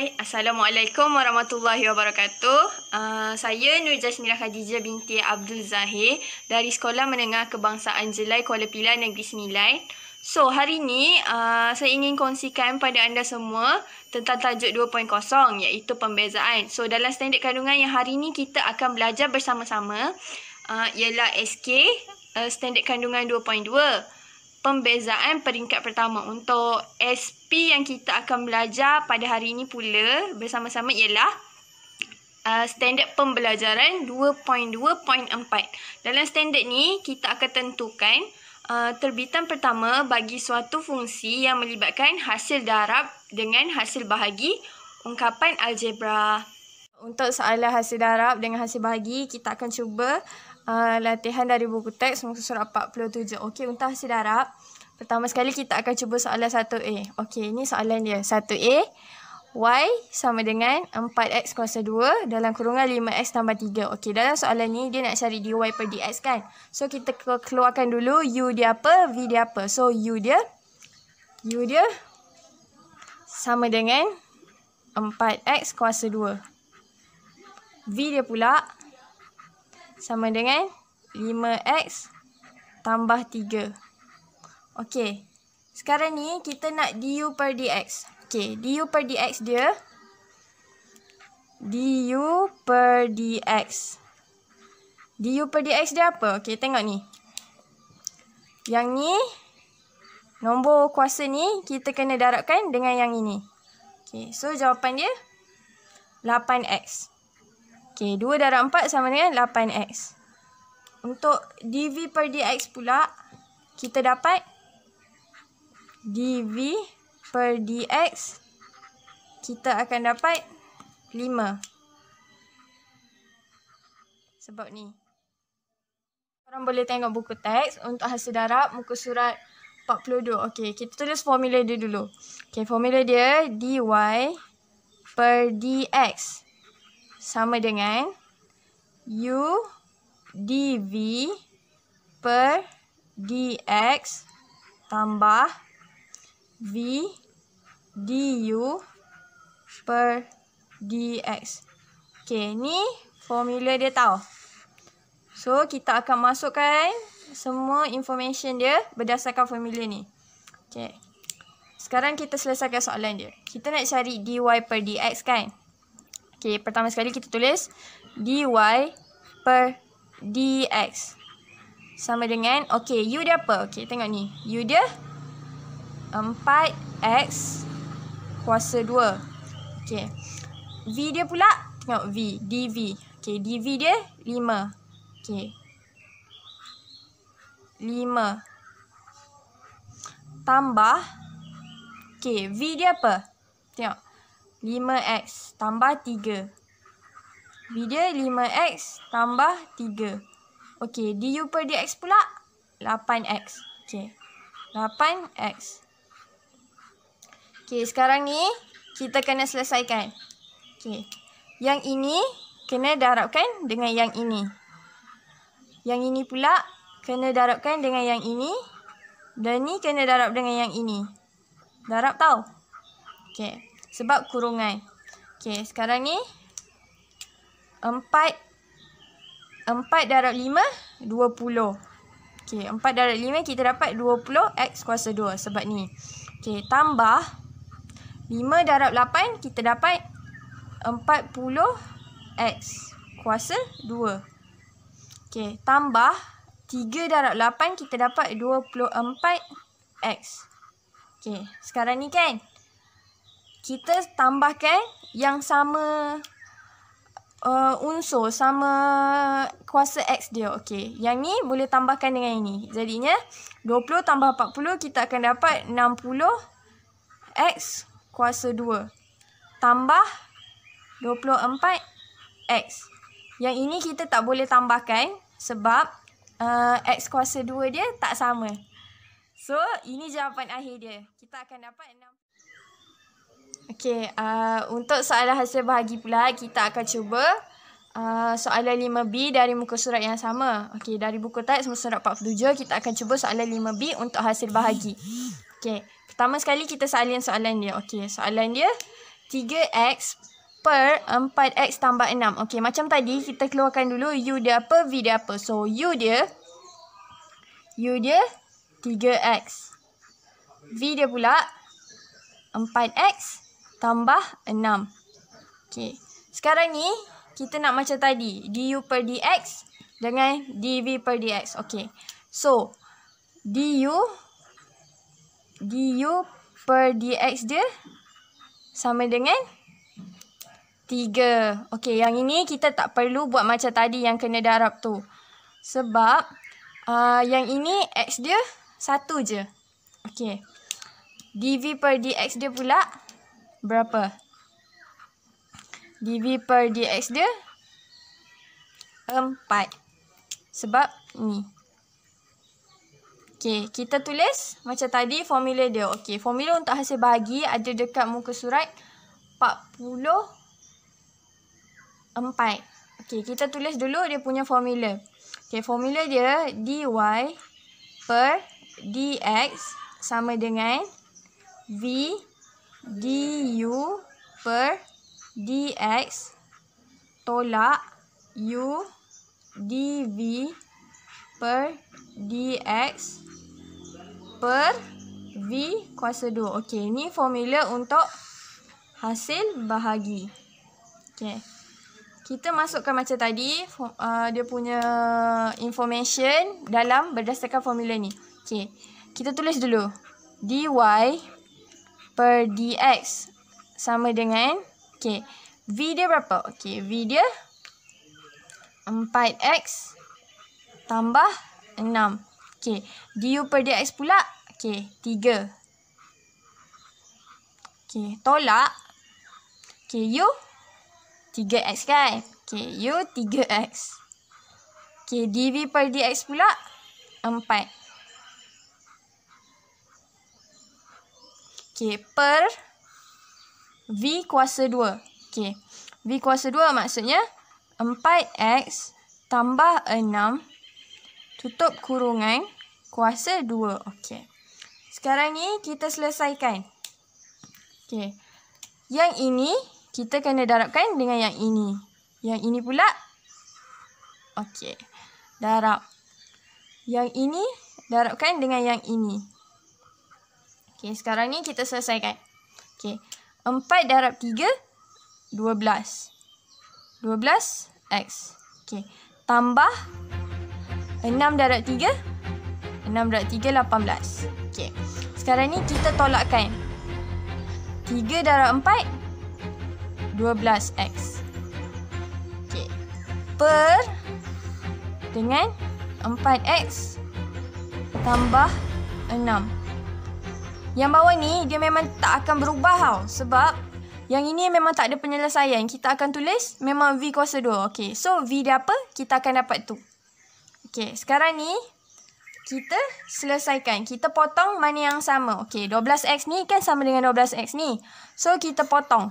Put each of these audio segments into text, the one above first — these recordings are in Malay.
Hai, Assalamualaikum Warahmatullahi Wabarakatuh uh, Saya Nur Jasmira Khadijah binti Abdul Zahir Dari Sekolah Menengah Kebangsaan Jelai Kuala Pilai Negeri Sembilan So, hari ini uh, ah, saya ingin kongsikan pada anda semua tentang tajuk 2.0 iaitu pembezaan So, dalam standard kandungan yang hari ini kita akan belajar bersama-sama uh, Ialah SK uh, standard kandungan 2.2 pembezaan peringkat pertama untuk SP yang kita akan belajar pada hari ini pula bersama-sama ialah uh, standard pembelajaran 2.2.4. Dalam standard ni kita akan tentukan uh, terbitan pertama bagi suatu fungsi yang melibatkan hasil darab dengan hasil bahagi ungkapan algebra. Untuk soalan hasil darab dengan hasil bahagi kita akan cuba Ah, latihan dari buku teks muka surat 47. Okey, untuk hasil darab. Pertama sekali kita akan cuba soalan 1A. Okey, ini soalan dia. 1A. Y sama dengan 4X kuasa 2 dalam kurungan 5X tambah 3. Okey, dalam soalan ni dia nak cari dy per dx kan? So, kita keluarkan dulu u dia apa, v dia apa. So, u dia, u dia sama dengan 4X kuasa 2. V dia pula sama dengan 5x tambah 3. Okey. Sekarang ni kita nak du per dx. Okey, du per dx dia du per dx. Du per dx dia apa? Okey, tengok ni. Yang ni nombor kuasa ni kita kena darabkan dengan yang ini. Okey, so jawapan dia 8x. Okey, 2 darab 4 sama dengan 8x. Untuk dv per dx pula, kita dapat dv per dx, kita akan dapat 5. Sebab ni. Korang boleh tengok buku teks untuk hasil darab muka surat 42. Okey, kita tulis formula dia dulu. Okey, formula dia dy per dx sama dengan U DV per DX tambah V DU per DX. Okey, ni formula dia tahu. So, kita akan masukkan semua information dia berdasarkan formula ni. Okey. Sekarang kita selesaikan soalan dia. Kita nak cari dy per dx kan? Okey, pertama sekali kita tulis dy per dx. Sama dengan, okey, u dia apa? Okey, tengok ni. U dia 4x kuasa 2. Okey. V dia pula, tengok V, dv. Okey, dv dia 5. Okey. 5. Tambah, okey, V dia apa? Tengok. 5x tambah 3. B dia 5x tambah 3. Okey, du per dx pula 8x. Okey, 8x. Okey, sekarang ni kita kena selesaikan. Okey, yang ini kena darabkan dengan yang ini. Yang ini pula kena darabkan dengan yang ini. Dan ni kena darab dengan yang ini. Darab tau. Okey sebab kurungan. Okey, sekarang ni empat empat darab lima dua puluh. Okey, empat darab lima kita dapat dua puluh x kuasa dua sebab ni. Okey, tambah lima darab lapan kita dapat empat puluh x kuasa dua. Okey, tambah tiga darab lapan kita dapat dua puluh empat x. Okey, sekarang ni kan kita tambahkan yang sama uh, unsur, sama kuasa X dia. Okey, yang ni boleh tambahkan dengan ini. Jadinya 20 tambah 40 kita akan dapat 60X kuasa 2. Tambah 24X. Yang ini kita tak boleh tambahkan sebab uh, X kuasa 2 dia tak sama. So, ini jawapan akhir dia. Kita akan dapat 6. Okey, uh, untuk soalan hasil bahagi pula, kita akan cuba uh, soalan 5B dari muka surat yang sama. Okey, dari buku teks muka surat 47, kita akan cuba soalan 5B untuk hasil bahagi. Okey, pertama sekali kita salin soalan dia. Okey, soalan dia 3X per 4X tambah 6. Okey, macam tadi kita keluarkan dulu U dia apa, V dia apa. So, U dia, U dia 3X. V dia pula 4X tambah 6. Okey. Sekarang ni, kita nak macam tadi. du per dx dengan dv per dx. Okey. So, du du per dx dia sama dengan 3. Okey, yang ini kita tak perlu buat macam tadi yang kena darab tu. Sebab, uh, yang ini x dia 1 je. Okey. dv per dx dia pula berapa? dv per dx dia 4 sebab ni Okey, kita tulis macam tadi formula dia. Okey, formula untuk hasil bahagi ada dekat muka surat 44. Okey, kita tulis dulu dia punya formula. Okey, formula dia dy per dx sama dengan v du per dx tolak u dv per dx per v kuasa 2. Okey, ini formula untuk hasil bahagi. Okey. Kita masukkan macam tadi uh, dia punya information dalam berdasarkan formula ni. Okey. Kita tulis dulu. dy per dx sama dengan okay, V dia berapa? Okay, v dia 4x tambah 6. Okay, du per dx pula okay, 3. Okay, tolak okay, u 3x kan? Okay, u 3x. Okay, dv per dx pula 4. Okey, per V kuasa 2. Okey, V kuasa 2 maksudnya 4X tambah 6 tutup kurungan kuasa 2. Okey, sekarang ni kita selesaikan. Okey, yang ini kita kena darabkan dengan yang ini. Yang ini pula. Okey, darab. Yang ini darabkan dengan yang ini. Okey, sekarang ni kita selesaikan. Okey. 4 darab 3 12. 12x. Okey. Tambah 6 darab 3 6 darab 3 18. Okey. Sekarang ni kita tolakkan. 3 darab 4 12x. Okey. Per dengan 4x tambah 6. Yang bawah ni dia memang tak akan berubah tau sebab yang ini memang tak ada penyelesaian. Kita akan tulis memang V kuasa 2. Okey. So V dia apa? Kita akan dapat tu. Okey, sekarang ni kita selesaikan. Kita potong mana yang sama. Okey, 12x ni kan sama dengan 12x ni. So kita potong.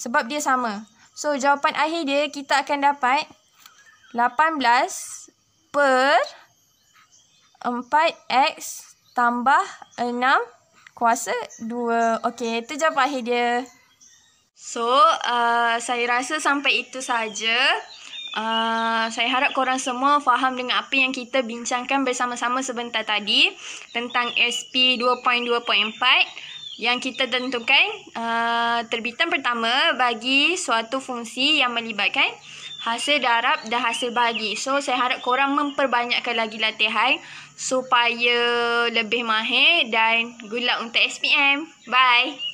Sebab dia sama. So jawapan akhir dia kita akan dapat 18 per 4x tambah 6 kuasa 2. Okey, itu jawapan akhir dia. So, uh, saya rasa sampai itu saja. Uh, saya harap korang semua faham dengan apa yang kita bincangkan bersama-sama sebentar tadi tentang SP 2.2.4 yang kita tentukan uh, terbitan pertama bagi suatu fungsi yang melibatkan hasil darab dan hasil bahagi. So saya harap korang memperbanyakkan lagi latihan supaya lebih mahir dan good luck untuk SPM. Bye.